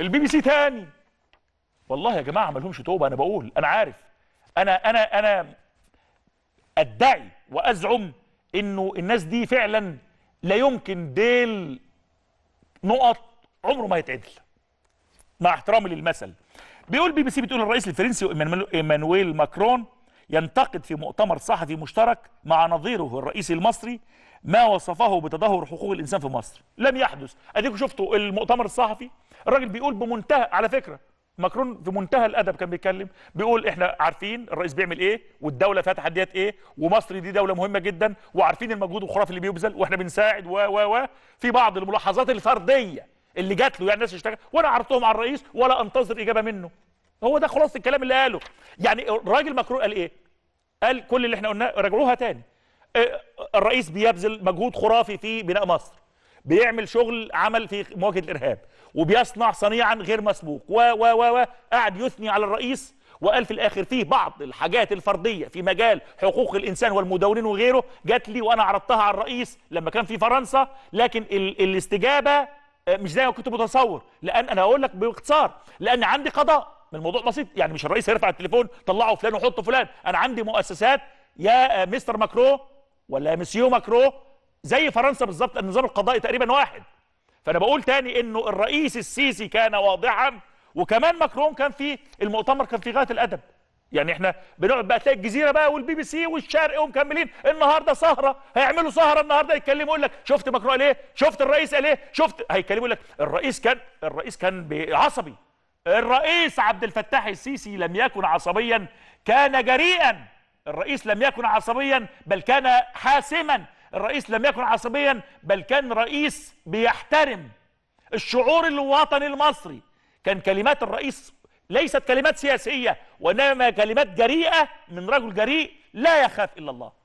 البي بي سي تاني والله يا جماعه ما لهمش توبه انا بقول انا عارف انا انا انا ادعي وازعم انه الناس دي فعلا لا يمكن ديل نقط عمره ما يتعدل مع احترامي للمثل بيقول بي بي سي بتقول الرئيس الفرنسي ايمانويل ماكرون ينتقد في مؤتمر صحفي مشترك مع نظيره الرئيس المصري ما وصفه بتدهور حقوق الإنسان في مصر لم يحدث أديكم شفتوا المؤتمر الصحفي الراجل بيقول بمنتهى على فكرة ماكرون في منتهى الادب كان بيتكلم بيقول احنا عارفين الرئيس بيعمل ايه والدوله فيها تحديات ايه ومصر دي دوله مهمه جدا وعارفين المجهود الخرافي اللي بيبذل واحنا بنساعد و و و في بعض الملاحظات الفرديه اللي جات له يعني الناس اشتغلت ولا عرضتهم على الرئيس ولا انتظر اجابه منه هو ده خلاص الكلام اللي قاله يعني الراجل مكرون قال ايه قال كل اللي احنا قلناه راجعوها تاني آه، الرئيس بيبذل مجهود خرافي في بناء مصر بيعمل شغل عمل في مواجهه الارهاب وبيصنع صنيعا غير مسبوق و و و, قاعد يثني على الرئيس وقال في الاخر في بعض الحاجات الفرديه في مجال حقوق الانسان والمدونين وغيره جات لي وانا عرضتها على الرئيس لما كان في فرنسا لكن ال الاستجابه آه، مش زي ما كنت متصور لان انا هقول لك باختصار لان عندي قضاء من الموضوع بسيط يعني مش الرئيس هيرفع التليفون طلعوا فلان وحطوا فلان انا عندي مؤسسات يا آه، مستر ماكرو ولا مسيو ماكرو زي فرنسا بالظبط النظام القضائي تقريبا واحد فانا بقول تاني انه الرئيس السيسي كان واضحا وكمان ماكرون كان في المؤتمر كان في غايه الادب يعني احنا بنقعد بقى تلاقي الجزيره بقى والبي بي سي والشرق ومكملين النهارده سهره هيعملوا سهره النهارده يتكلموا يقول لك شفت ماكرون قال ايه شفت الرئيس قال ايه شفت هيتكلموا يقول لك الرئيس كان الرئيس كان عصبي الرئيس عبد الفتاح السيسي لم يكن عصبيا كان جريئا الرئيس لم يكن عصبيا بل كان حاسما الرئيس لم يكن عصبيا بل كان رئيس بيحترم الشعور الوطني المصري كان كلمات الرئيس ليست كلمات سياسية وإنما كلمات جريئة من رجل جريء لا يخاف إلا الله